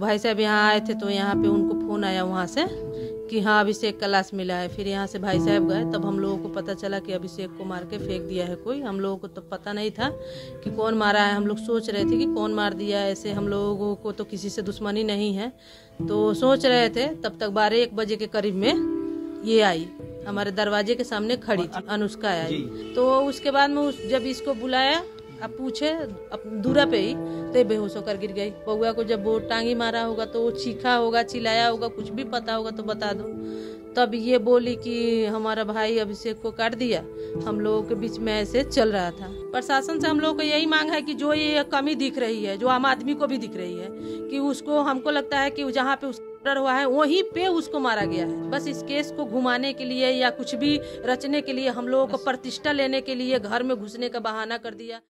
भाई साहब यहाँ आए थे तो यहाँ पे उनको फ़ोन आया वहाँ से कि हाँ अभिषेक का लाश मिला है फिर यहाँ से भाई साहब गए तब हम लोगों को पता चला कि अभिषेक को मार के फेंक दिया है कोई हम लोगों को तो पता नहीं था कि कौन मारा है हम लोग सोच रहे थे कि कौन मार दिया है ऐसे हम लोगों को तो किसी से दुश्मनी नहीं है तो सोच रहे थे तब तक बारह एक बजे के करीब में ये आई हमारे दरवाजे के सामने खड़ी थी अनुष्का आई तो उसके बाद में उस जब इसको बुलाया अब पूछे अब दूरा पे ही तो बेहोश होकर गिर गई बउआ को जब वो टांगी मारा होगा तो वो चीखा होगा चिल्लाया होगा कुछ भी पता होगा तो बता दो तब ये बोली कि हमारा भाई अभिषेक को काट दिया हम लोगों के बीच में ऐसे चल रहा था प्रशासन से हम लोगों को यही मांग है कि जो ये कमी दिख रही है जो आम आदमी को भी दिख रही है कि उसको हमको लगता है कि जहाँ पे उस मर्डर हुआ है वहीं पे उसको मारा गया है बस इस केस को घुमाने के लिए या कुछ भी रचने के लिए हम लोगों को प्रतिष्ठा लेने के लिए घर में घुसने का बहाना कर दिया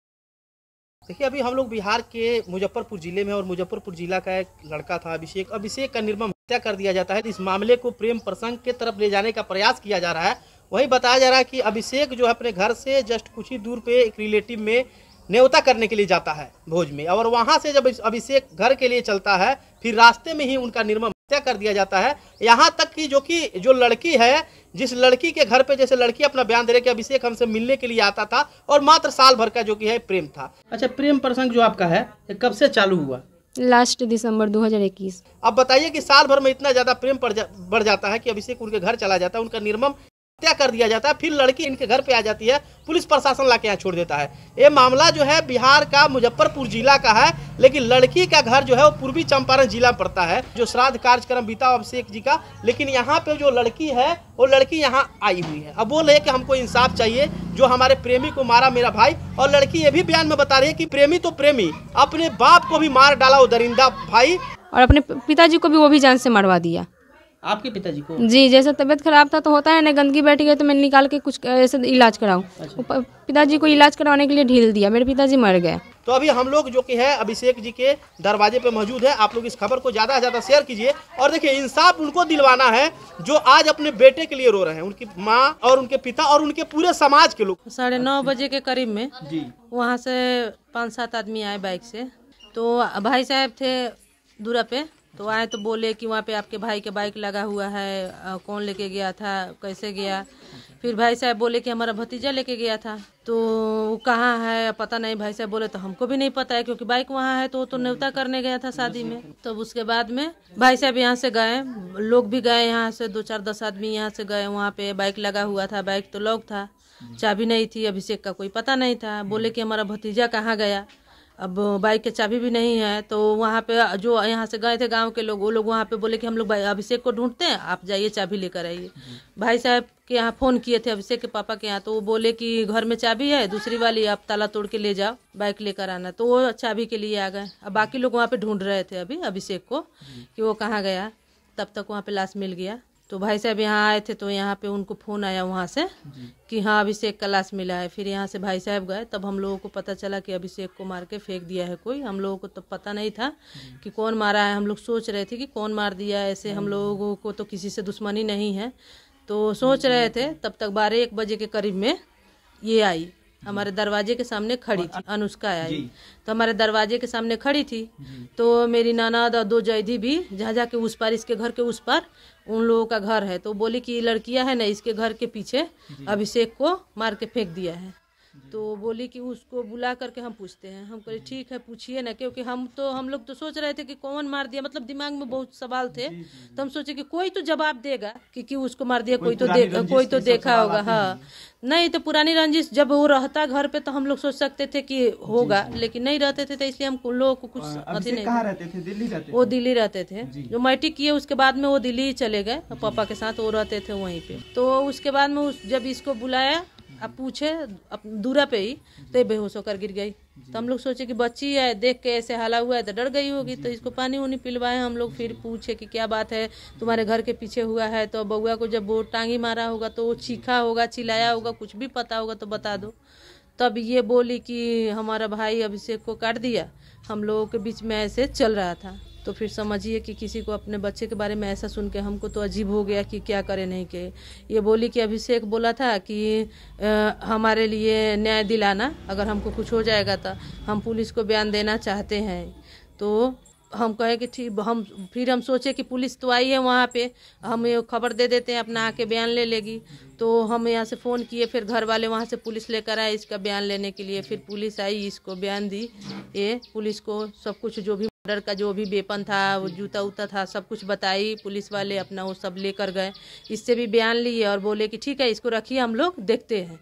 देखिए अभी हम लोग बिहार के मुजफ्फरपुर जिले में और मुजफ्फरपुर जिला का एक लड़का था अभिषेक अभिषेक का निर्मम हत्या कर दिया जाता है तो इस मामले को प्रेम प्रसंग के तरफ ले जाने का प्रयास किया जा रहा है वही बताया जा रहा है कि अभिषेक जो है अपने घर से जस्ट कुछ ही दूर पे एक रिलेटिव में न्यौता करने के लिए जाता है भोज में और वहाँ से जब अभिषेक घर के लिए चलता है फिर रास्ते में ही उनका निर्मम हत्या कर दिया जाता है यहाँ तक कि जो कि जो लड़की है जिस लड़की के घर पे जैसे लड़की अपना बयान दे रही कि अभिषेक हमसे मिलने के लिए आता था और मात्र साल भर का जो कि है प्रेम था अच्छा प्रेम प्रसंग जो आपका है कब से चालू हुआ लास्ट दिसंबर 2021 अब बताइए कि साल भर में इतना ज्यादा प्रेम बढ़ जाता है कि अभिषेक उनके घर चला जाता है उनका निर्मम हत्या कर दिया जाता है फिर लड़की इनके घर पे आ जाती है पुलिस प्रशासन ला के यहाँ छोड़ देता है ये मामला जो है बिहार का मुजफ्फरपुर जिला का है लेकिन लड़की का घर जो है वो पूर्वी चंपारण जिला में पड़ता है जो श्राद्ध कार्यक्रम बीता अभिषेक जी का लेकिन यहाँ पे जो लड़की है वो लड़की यहाँ आई हुई है अब बोल रहे है कि हमको इंसाफ चाहिए जो हमारे प्रेमी को मारा मेरा भाई और लड़की ये भी बयान में बता रही है की प्रेमी तो प्रेमी अपने बाप को भी मार डाला वो दरिंदा भाई और अपने पिताजी को भी वो भी जान से मरवा दिया आपके पिताजी को जी जैसे तबियत खराब था तो होता है ना गंदगी बैठी गई तो मैंने निकाल के कुछ ऐसे इलाज कराऊँ अच्छा। पिताजी को इलाज कराने के लिए ढील दिया मेरे पिताजी मर गए तो अभी हम लोग जो कि है अभिषेक जी के दरवाजे पे मौजूद है आप लोग इस खबर को ज़्यादा से ज़्यादा शेयर कीजिए और देखिए इंसाफ उनको दिलवाना है जो आज अपने बेटे के लिए रो रहे हैं उनकी माँ और उनके पिता और उनके पूरे समाज के लोग साढ़े नौ अच्छा। बजे के करीब में जी वहाँ से पाँच सात आदमी आए बाइक से तो भाई साहब थे दूरा पे तो आए तो बोले कि वहाँ पे आपके भाई के बाइक लगा हुआ है आ, कौन लेके गया था कैसे गया फिर भाई साहब बोले कि हमारा भतीजा लेके गया था तो वो कहाँ है पता नहीं भाई साहब बोले तो हमको भी नहीं पता है क्योंकि बाइक वहाँ है तो तो न्योता करने गया था शादी में तो उसके बाद में भाई साहब यहाँ से गए लोग भी गए यहाँ से दो चार दस आदमी यहाँ से गए वहाँ पे बाइक लगा हुआ था बाइक तो लॉक था चाबी नहीं थी अभिषेक का कोई पता नहीं था बोले कि हमारा भतीजा कहाँ गया अब बाइक के चाबी भी नहीं है तो वहाँ पे जो यहाँ से गए थे गांव के लोग वो लोग वहाँ पे बोले कि हम लोग अभिषेक को ढूंढते हैं आप जाइए चाबी लेकर आइए भाई साहब के यहाँ फ़ोन किए थे अभिषेक के पापा के यहाँ तो वो बोले कि घर में चाबी है दूसरी वाली आप ताला तोड़ के ले जाओ बाइक लेकर आना तो वो चाबी के लिए आ गए अब बाकी लोग वहाँ पर ढूंढ रहे थे अभी अभिषेक को कि वो कहाँ गया तब तक वहाँ पर लाश मिल गया तो भाई साहब यहाँ आए थे तो यहाँ पे उनको फ़ोन आया वहाँ से कि हाँ अभिषेक का लाश मिला है फिर यहाँ से भाई साहब गए तब हम लोगों को पता चला कि अभिषेक को मार के फेंक दिया है कोई हम लोगों को तब तो पता नहीं था कि कौन मारा है हम लोग सोच रहे थे कि कौन मार दिया है ऐसे हम हम्म। लोगों को तो किसी से दुश्मनी नहीं है तो सोच रहे हम्म। थे तब तक बारह एक बजे के करीब में ये आई हमारे दरवाजे के सामने खड़ी थी अनुष्का आई तो हमारे दरवाजे के सामने खड़ी थी तो मेरी नाना और दो जैदी भी जहाँ जाके उस पार इसके घर के उस पार उन लोगों का घर है तो बोली कि लड़कियां है ना इसके घर के पीछे अभिषेक को मार के फेंक दिया है तो बोली कि उसको बुला करके हम पूछते हैं हम कहे ठीक है पूछिए ना क्योंकि हम तो हम लोग तो सोच रहे थे कि कौन मार दिया मतलब दिमाग में बहुत सवाल थे तो हम सोचे कि कोई तो जवाब देगा कि क्यों उसको मार दिया कोई तो देख कोई तो, तो देखा होगा हाँ नहीं तो पुरानी रंजिश जब वो रहता घर पे तो हम लोग सोच सकते थे कि होगा लेकिन नहीं रहते थे तो इसलिए हम लोगों को कुछ अति नहीं वो दिल्ली रहते थे जो मैट्रिक किए उसके बाद में वो दिल्ली चले गए पापा के साथ वो रहते थे वहीं पे तो उसके बाद में जब इसको बुलाया अब पूछे दूरा पे ही तो ये बेहोश होकर गिर गई तो हम लोग सोचे कि बच्ची है देख के ऐसे हाला हुआ है तो डर गई होगी तो इसको पानी वानी पिलवाए हम लोग फिर पूछे कि क्या बात है तुम्हारे घर के पीछे हुआ है तो बउआ को जब वो टांगी मारा होगा तो वो चीखा होगा चिल्लाया होगा कुछ भी पता होगा तो बता दो तब तो ये बोली कि हमारा भाई अभिषेक को काट दिया हम लोगों के बीच में ऐसे चल रहा था तो फिर समझिए कि किसी को अपने बच्चे के बारे में ऐसा सुन के हमको तो अजीब हो गया कि क्या करें नहीं के ये बोली कि अभिषेक बोला था कि आ, हमारे लिए न्याय दिलाना अगर हमको कुछ हो जाएगा तो हम पुलिस को बयान देना चाहते हैं तो हम कहे कि ठीक हम फिर हम सोचे कि पुलिस तो आई है वहाँ पे हम ये खबर दे देते हैं अपना आके बयान ले लेगी तो हम यहाँ से फ़ोन किए फिर घर वाले वहाँ से पुलिस लेकर आए इसका बयान लेने के लिए फिर पुलिस आई इसको बयान दी ये पुलिस को सब कुछ जो भी मर्डर का जो भी वेपन था वो जूता उता था सब कुछ बताई पुलिस वाले अपना वो सब लेकर गए इससे भी बयान लिए और बोले कि ठीक है इसको रखिए हम लोग देखते हैं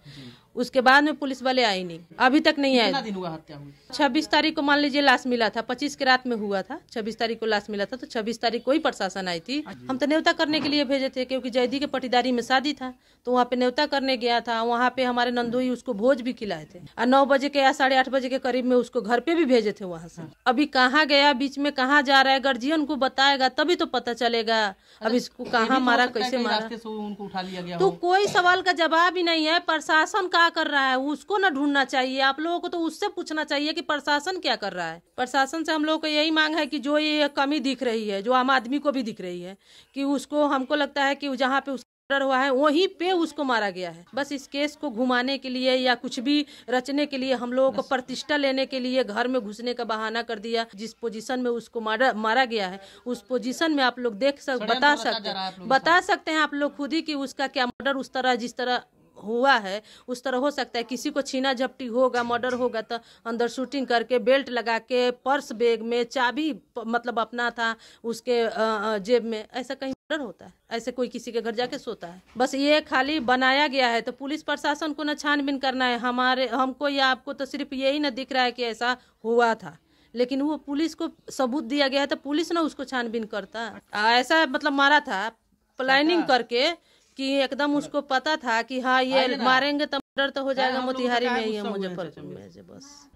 उसके बाद में पुलिस वाले आए नहीं अभी तक नहीं आए दिन हुआ हत्या हुई छब्बीस तारीख को मान लीजिए लाश मिला था पच्चीस के रात में हुआ था छब्बीस तारीख को लाश मिला था तो छब्बीस तारीख को ही प्रशासन आई थी हम तो न्योता करने के लिए भेजे थे क्योंकि जयदी के पटीदारी में शादी था तो वहाँ पे न्योता करने गया था वहाँ पे हमारे नंदोई उसको भोज भी खिलाए थे और नौ बजे के या साढ़े आठ बजे के करीब में उसको घर पे भी भेजे थे वहाँ से अभी कहाँ गया बीच में कहाँ जा रहा है गार्जियन को बताएगा तभी तो पता चलेगा अब इसको कहाँ तो मारा कैसे मारा उनको उठा लिया गया तो कोई सवाल का जवाब ही नहीं है प्रशासन का क्या कर रहा है उसको ना ढूंढना चाहिए आप लोगों को तो उससे पूछना चाहिए कि प्रशासन क्या कर रहा है प्रशासन से हम लोग को यही मांग है कि जो ये कमी दिख रही है जो आम आदमी को भी दिख रही है कि उसको हमको लगता है कि जहाँ पे उसका मर्डर हुआ है वहीं पे उसको मारा गया है बस इस केस को घुमाने के लिए या कुछ भी रचने के लिए हम लोगों को प्रतिष्ठा लेने के लिए घर में घुसने का बहाना कर दिया जिस पोजीशन में उसको मारा मारा गया है उस पोजीशन में आप लोग देख सक तो बता सकते बता सकते हैं आप लोग खुद ही कि उसका क्या मर्डर उस तरह जिस तरह हुआ है उस तरह हो सकता है किसी को छीना झपटी होगा मर्डर होगा तो अंदर शूटिंग करके बेल्ट लगा के पर्स बैग में चाबी मतलब अपना था उसके जेब में ऐसा कहीं मर्डर होता है ऐसे कोई किसी के घर जाके सोता है बस ये खाली बनाया गया है तो पुलिस प्रशासन को ना छानबीन करना है हमारे हमको या आपको तो सिर्फ यही ना दिख रहा है कि ऐसा हुआ था लेकिन वो पुलिस को सबूत दिया गया है तो पुलिस ना उसको छानबीन करता ऐसा मतलब मारा था प्लानिंग करके कि एकदम उसको पता था कि हाँ ये मारेंगे तो मर्डर तो हो जाएगा मोतिहारी में ही है मुजफ्फरपुर में बस